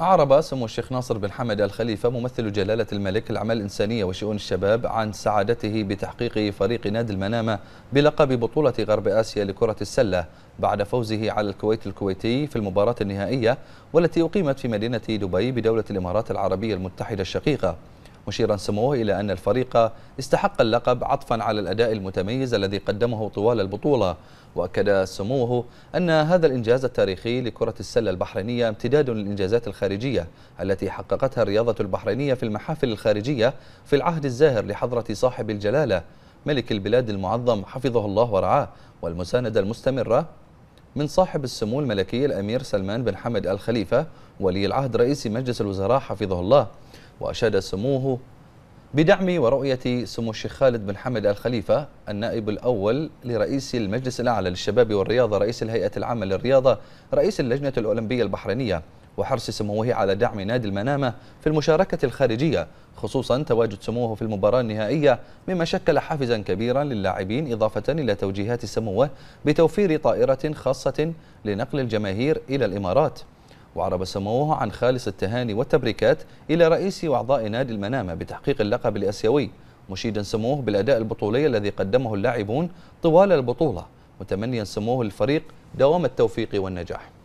أعرب سمو الشيخ ناصر بن حمد الخليفة ممثل جلالة الملك الأعمال الإنسانية وشؤون الشباب عن سعادته بتحقيق فريق نادي المنامة بلقب بطولة غرب آسيا لكرة السلة بعد فوزه على الكويت الكويتي في المباراة النهائية والتي أقيمت في مدينة دبي بدولة الإمارات العربية المتحدة الشقيقة مشيرا سموه إلى أن الفريق استحق اللقب عطفا على الأداء المتميز الذي قدمه طوال البطولة وأكد سموه أن هذا الإنجاز التاريخي لكرة السلة البحرينية امتداد للإنجازات الخارجية التي حققتها الرياضة البحرينية في المحافل الخارجية في العهد الزاهر لحضرة صاحب الجلالة ملك البلاد المعظم حفظه الله ورعاه والمساندة المستمرة من صاحب السمو الملكي الأمير سلمان بن حمد الخليفة ولي العهد رئيس مجلس الوزراء حفظه الله وأشاد سموه بدعم ورؤية سمو الشيخ خالد بن حمد الخليفة النائب الأول لرئيس المجلس الأعلى للشباب والرياضة رئيس الهيئة العامة للرياضة رئيس اللجنة الأولمبية البحرينية وحرص سموه على دعم نادي المنامة في المشاركة الخارجية خصوصا تواجد سموه في المباراة النهائية مما شكل حافزا كبيرا للاعبين إضافة إلى توجيهات سموه بتوفير طائرة خاصة لنقل الجماهير إلى الإمارات وعرب سموه عن خالص التهاني والتبريكات إلى رئيس وأعضاء نادي المنامة بتحقيق اللقب الأسيوي مشيدا سموه بالأداء البطولي الذي قدمه اللاعبون طوال البطولة متمنيا سموه الفريق دوام التوفيق والنجاح